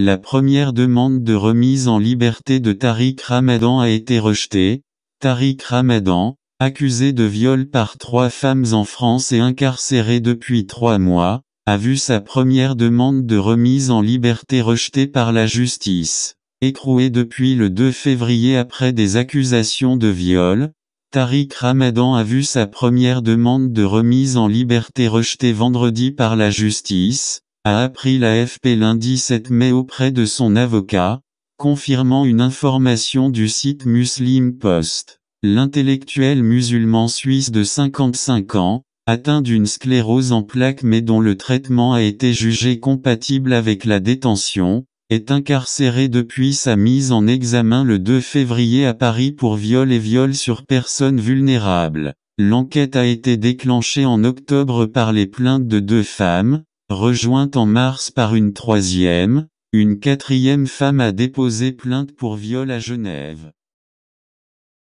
La première demande de remise en liberté de Tariq Ramadan a été rejetée. Tariq Ramadan, accusé de viol par trois femmes en France et incarcéré depuis trois mois, a vu sa première demande de remise en liberté rejetée par la justice. Écroué depuis le 2 février après des accusations de viol, Tariq Ramadan a vu sa première demande de remise en liberté rejetée vendredi par la justice a appris l'AFP lundi 7 mai auprès de son avocat, confirmant une information du site Muslim Post. L'intellectuel musulman suisse de 55 ans, atteint d'une sclérose en plaques mais dont le traitement a été jugé compatible avec la détention, est incarcéré depuis sa mise en examen le 2 février à Paris pour viol et viol sur personnes vulnérables. L'enquête a été déclenchée en octobre par les plaintes de deux femmes, rejointe en mars par une troisième, une quatrième femme a déposé plainte pour viol à Genève.